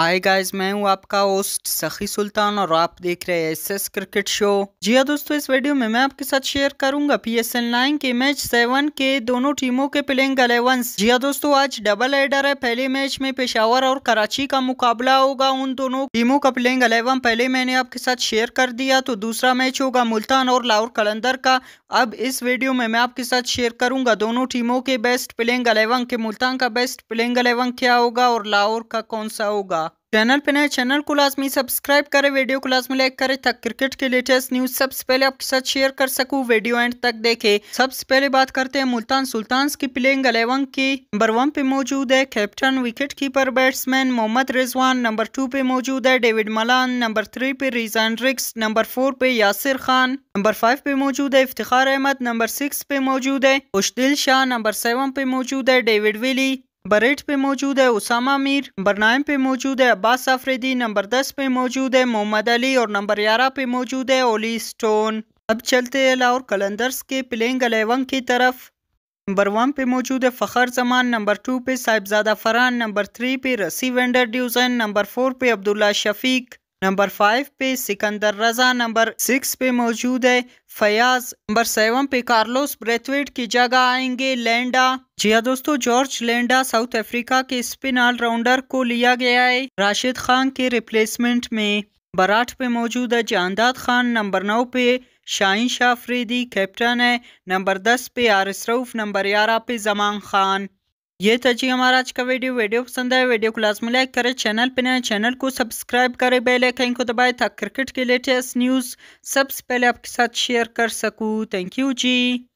hi guys मैं हूं आपका होस्ट सखी सुल्तान और आप देख रहे हैं एसएस क्रिकेट शो जी हाँ दोस्तों इस वीडियो में मैं आपके साथ शेयर करूंगा पीएसएल 9 के मैच सेवन के दोनों टीमों के प्लेइंग अलेवन जी हाँ दोस्तों आज डबल एडर है पहले मैच में पेशावर और कराची का मुकाबला होगा उन दोनों टीमों का प्लेइंग अलेवन पहले मैंने आपके साथ शेयर कर दिया तो दूसरा मैच होगा मुल्तान और लाहौर कलंदर का अब इस वीडियो में मैं आपके साथ शेयर करूंगा दोनों टीमों के बेस्ट प्लेइंग अलेवन के मुल्तान का बेस्ट प्लेइंग अलेवन क्या होगा और लाहौर का कौन सा होगा चैनल पे नए चैनल को लाजमी सब्सक्राइब करें वीडियो को लाजमी लाइक करें तक क्रिकेट के लेटेस्ट न्यूज सबसे पहले आपके साथ शेयर कर सकूं वीडियो एंड तक देखें सबसे पहले बात करते हैं मुल्तान सुल्तान की प्लेइंग अलेवन की नंबर वन पे मौजूद है captain wicketkeeper batsman Mohammad Rizwan number two पे मौजूद है डेविड मलान नंबर थ्री पे रिजान रिक्स नंबर फोर पे यासिर खान नंबर फाइव पे मौजूद है इफ्तार अहमद नंबर सिक्स पे मौजूद है उश्दिल शाह नंबर सेवन पे मौजूद है डेविड विली बरेट पे मौजूद है उसामा मीर बरनाइम पे मौजूद है अब्बास आफरीदी नंबर दस पे मौजूद है मोहम्मद अली और नंबर ग्यारह पे मौजूद है ओली स्टोन अब चलते हैं लाहौर कलंदर्स के प्लेइंग अलेवन की तरफ नंबर वन पे मौजूद है फ़खर जमान नंबर टू पे साहिबजादा फरहान नंबर थ्री पे रसी वेंडर ड्यूजन नंबर फोर पे अब्दुल्ला शफीक नंबर फाइव पे सिकंदर रजा नंबर सिक्स पे मौजूद है फयाज नंबर सेवन पे कार्लोस ब्रेथवेट की जगह आएंगे लैंडा जी हाँ दोस्तों जॉर्ज लैंडा साउथ अफ्रीका के स्पिन ऑलराउंडर को लिया गया है राशिद खान के रिप्लेसमेंट में बराठ पे मौजूद है जानदाद खान नंबर नौ पे शाहिन शाफरीदी कैप्टन है नंबर दस पे आर आरिसरूफ नंबर ग्यारह पे जमान खान ये था जी हमारा आज का वीडियो वीडियो पसंद आए वीडियो को लास्ट में लाइक करें चैनल पर नए चैनल को सब्सक्राइब करें बेल आइकन को दबाएं ताकि क्रिकेट के लेटेस्ट न्यूज़ सबसे पहले आपके साथ शेयर कर सकूं थैंक यू जी